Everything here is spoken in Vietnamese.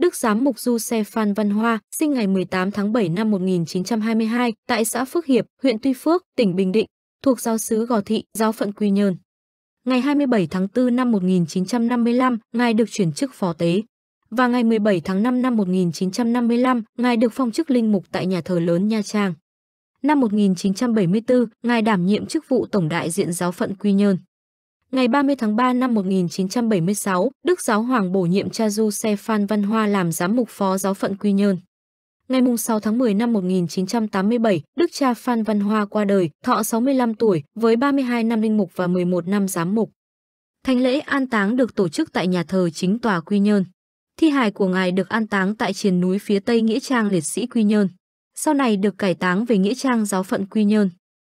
Đức Giám mục Du Xe Phan Văn Hoa, sinh ngày 18 tháng 7 năm 1922 tại xã Phước Hiệp, huyện Tuy Phước, tỉnh Bình Định, thuộc giáo sứ Gò Thị, giáo phận Quy Nhơn. Ngày 27 tháng 4 năm 1955, Ngài được chuyển chức phó tế. Và ngày 17 tháng 5 năm 1955, Ngài được phong chức linh mục tại nhà thờ lớn Nha Trang. Năm 1974, Ngài đảm nhiệm chức vụ Tổng đại diện giáo phận Quy Nhơn. Ngày 30 tháng 3 năm 1976, Đức Giáo Hoàng bổ nhiệm cha Du Xe Phan Văn Hoa làm giám mục phó giáo phận Quy Nhơn. Ngày 6 tháng 10 năm 1987, Đức cha Phan Văn Hoa qua đời, thọ 65 tuổi, với 32 năm linh mục và 11 năm giám mục. Thánh lễ an táng được tổ chức tại nhà thờ chính tòa Quy Nhơn. Thi hài của ngài được an táng tại triền núi phía tây Nghĩa Trang Liệt sĩ Quy Nhơn. Sau này được cải táng về Nghĩa Trang giáo phận Quy Nhơn.